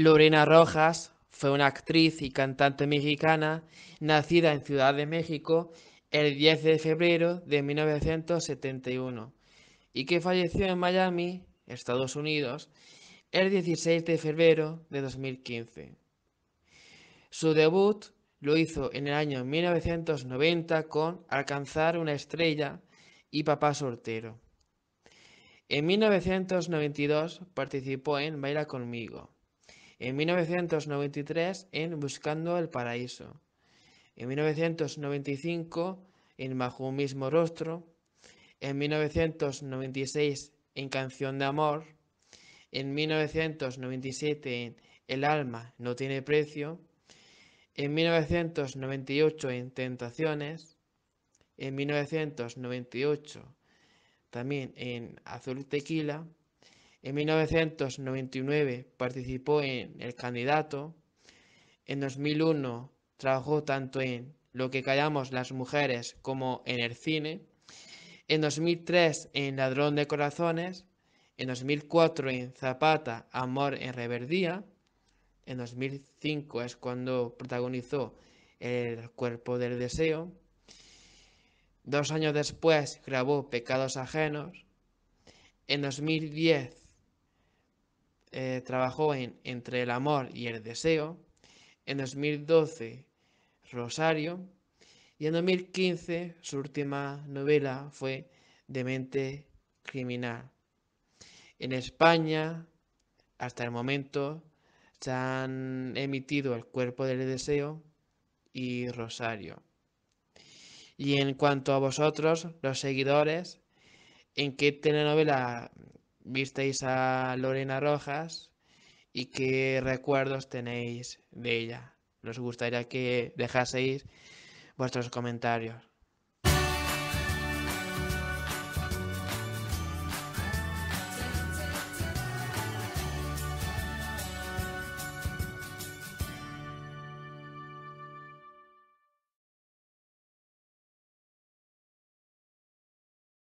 Lorena Rojas fue una actriz y cantante mexicana nacida en Ciudad de México el 10 de febrero de 1971 y que falleció en Miami, Estados Unidos, el 16 de febrero de 2015. Su debut lo hizo en el año 1990 con Alcanzar una estrella y Papá soltero. En 1992 participó en Baila conmigo en 1993 en Buscando el Paraíso. En 1995 en Bajo mismo rostro. En 1996 en Canción de Amor. En 1997 en El alma no tiene precio. En 1998 en Tentaciones. En 1998 también en Azul Tequila. En 1999 participó en El Candidato. En 2001 trabajó tanto en Lo que callamos las mujeres como en el cine. En 2003 en Ladrón de Corazones. En 2004 en Zapata, Amor en Reverdía. En 2005 es cuando protagonizó El cuerpo del deseo. Dos años después grabó Pecados Ajenos. En 2010 eh, trabajó en Entre el amor y el deseo, en 2012 Rosario y en 2015 su última novela fue Demente Criminal. En España, hasta el momento, se han emitido El cuerpo del deseo y Rosario. Y en cuanto a vosotros, los seguidores, ¿en qué telenovela visteis a Lorena Rojas y qué recuerdos tenéis de ella. Nos gustaría que dejaseis vuestros comentarios.